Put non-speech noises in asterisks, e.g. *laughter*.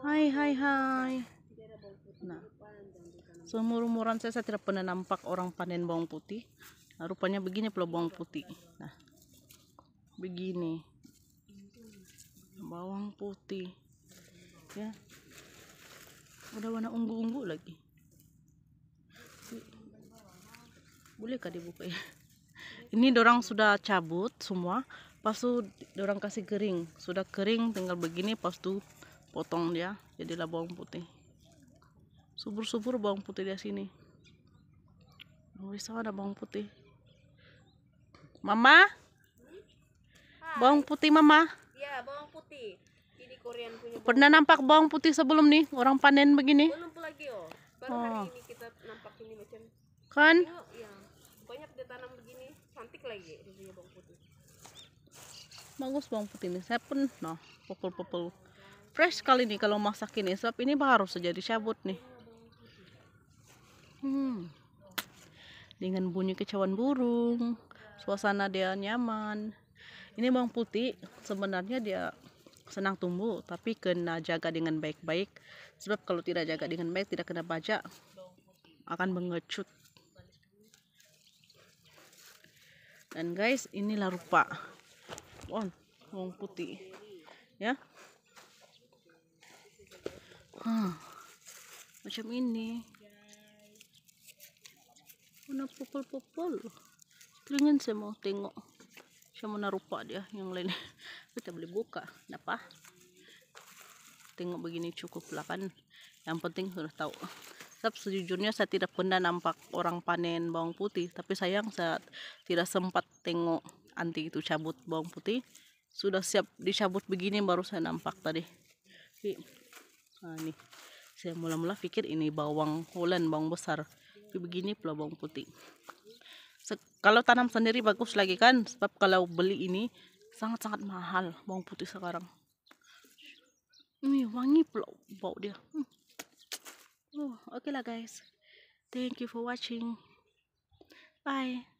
Hai hai hai. Nah, seumur-umuran saya, saya tidak pernah nampak orang panen bawang putih. Nah, rupanya begini pula bawang putih. Nah, begini. Bawang putih. Ya. Udah warna ungu-ungu lagi. Bolehkah dibuka ya? Ini dorang sudah cabut semua. Pas Pasu dorang kasih kering. Sudah kering tinggal begini pas pastu potong dia jadilah bawang putih subur-subur bawang putih di sini oh, bisa ada bawang putih mama hmm? bawang putih mama ya bawang putih ini Korean punya bawang. pernah nampak bawang putih sebelum nih orang panen begini belum lagi oh baru oh. hari ini kita nampak ini macam kan Tengok, ya. banyak dia tanam begini cantik lagi bawang putih bagus bawang putih ini saya pun nah pukul-pukul fresh kali nih kalau masak ini sebab ini baru saja dicabut nih hmm. dengan bunyi kecawan burung suasana dia nyaman ini bawang putih sebenarnya dia senang tumbuh tapi kena jaga dengan baik-baik sebab kalau tidak jaga dengan baik tidak kena pajak akan mengecut dan guys inilah rupa bawang putih ya Hmm. macam ini mana pukul-pukul. teringin saya mau tengok saya mau naruh pak dia yang lain *laughs* kita boleh buka Napa? tengok begini cukup lah kan yang penting sudah tahu tapi sejujurnya saya tidak pernah nampak orang panen bawang putih tapi sayang saya tidak sempat tengok anti itu cabut bawang putih sudah siap dicabut begini baru saya nampak tadi nah, nih saya mula-mula pikir ini bawang Holland bawang besar tapi begini pula bawang putih Se kalau tanam sendiri bagus lagi kan sebab kalau beli ini sangat-sangat mahal bawang putih sekarang ini wangi pula bau dia hmm. oh, oke okay lah guys thank you for watching bye